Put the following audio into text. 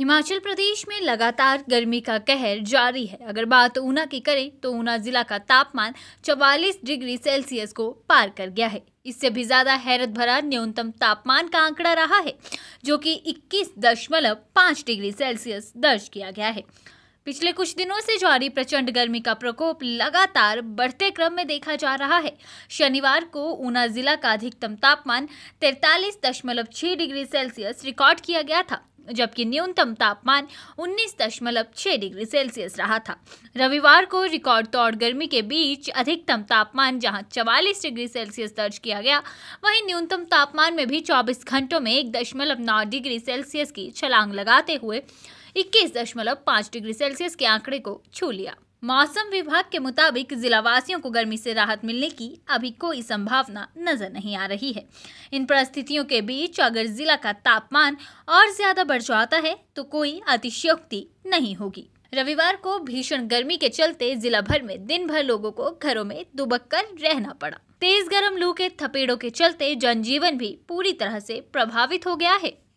हिमाचल प्रदेश में लगातार गर्मी का कहर जारी है अगर बात ऊना की करें तो ऊना जिला का तापमान 44 डिग्री सेल्सियस को पार कर गया है इससे भी ज्यादा हैरत भरा न्यूनतम तापमान का आंकड़ा रहा है जो कि 21.5 डिग्री सेल्सियस दर्ज किया गया है पिछले कुछ दिनों से जारी प्रचंड गर्मी का प्रकोप लगातार बढ़ते क्रम में देखा जा रहा है शनिवार को ऊना जिला का अधिकतम तापमान तैतालीस डिग्री सेल्सियस रिकॉर्ड किया गया था जबकि न्यूनतम तापमान 19.6 डिग्री सेल्सियस रहा था रविवार को रिकॉर्ड तोड़ गर्मी के बीच अधिकतम तापमान जहां 44 डिग्री सेल्सियस दर्ज किया गया वहीं न्यूनतम तापमान में भी 24 घंटों में एक दशमलव नौ डिग्री सेल्सियस की छलांग लगाते हुए 21.5 डिग्री सेल्सियस के आंकड़े को छू लिया मौसम विभाग के मुताबिक जिला वासियों को गर्मी से राहत मिलने की अभी कोई संभावना नजर नहीं आ रही है इन परिस्थितियों के बीच अगर जिला का तापमान और ज्यादा बढ़ जाता है तो कोई अतिशयोक्ति नहीं होगी रविवार को भीषण गर्मी के चलते जिला भर में दिन भर लोगों को घरों में दुबक कर रहना पड़ा तेज गर्म लू के थपेड़ों के चलते जनजीवन भी पूरी तरह से प्रभावित हो गया है